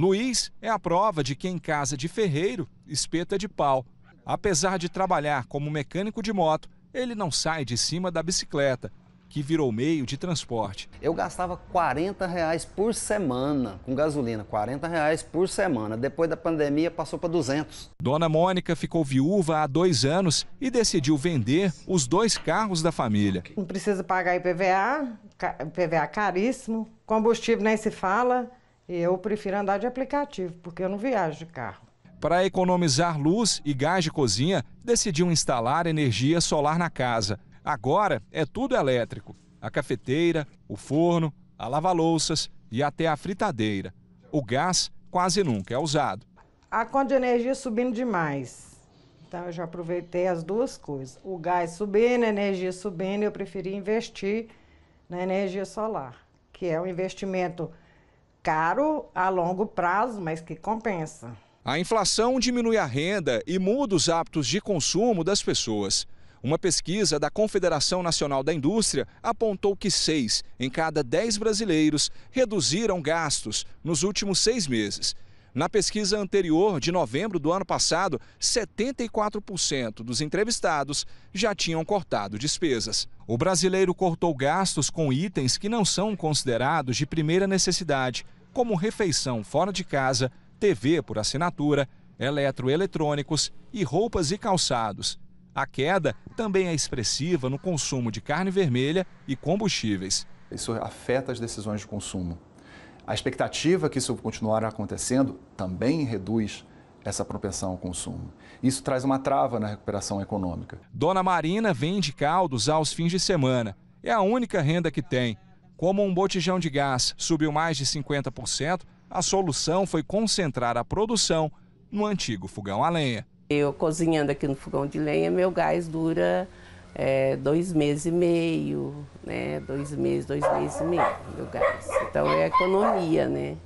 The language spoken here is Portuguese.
Luiz é a prova de que em casa de ferreiro, espeta de pau. Apesar de trabalhar como mecânico de moto, ele não sai de cima da bicicleta, que virou meio de transporte. Eu gastava 40 reais por semana com gasolina, 40 reais por semana. Depois da pandemia passou para 200. Dona Mônica ficou viúva há dois anos e decidiu vender os dois carros da família. Não precisa pagar IPVA, IPVA caríssimo, combustível nem se fala. Eu prefiro andar de aplicativo, porque eu não viajo de carro. Para economizar luz e gás de cozinha, decidiu instalar energia solar na casa. Agora é tudo elétrico: a cafeteira, o forno, a lava-louças e até a fritadeira. O gás quase nunca é usado. A conta de energia subindo demais. Então eu já aproveitei as duas coisas. O gás subindo, a energia subindo, eu preferi investir na energia solar, que é um investimento caro a longo prazo, mas que compensa. A inflação diminui a renda e muda os hábitos de consumo das pessoas. Uma pesquisa da Confederação Nacional da Indústria apontou que seis em cada dez brasileiros reduziram gastos nos últimos seis meses. Na pesquisa anterior, de novembro do ano passado, 74% dos entrevistados já tinham cortado despesas. O brasileiro cortou gastos com itens que não são considerados de primeira necessidade, como refeição fora de casa, TV por assinatura, eletroeletrônicos e roupas e calçados. A queda também é expressiva no consumo de carne vermelha e combustíveis. Isso afeta as decisões de consumo. A expectativa é que isso continuar acontecendo também reduz essa propensão ao consumo. Isso traz uma trava na recuperação econômica. Dona Marina vende caldos aos fins de semana. É a única renda que tem como um botijão de gás subiu mais de 50%, a solução foi concentrar a produção no antigo fogão a lenha. Eu cozinhando aqui no fogão de lenha, meu gás dura é, dois meses e meio, né? Dois meses, dois meses e meio, meu gás. Então é economia, né?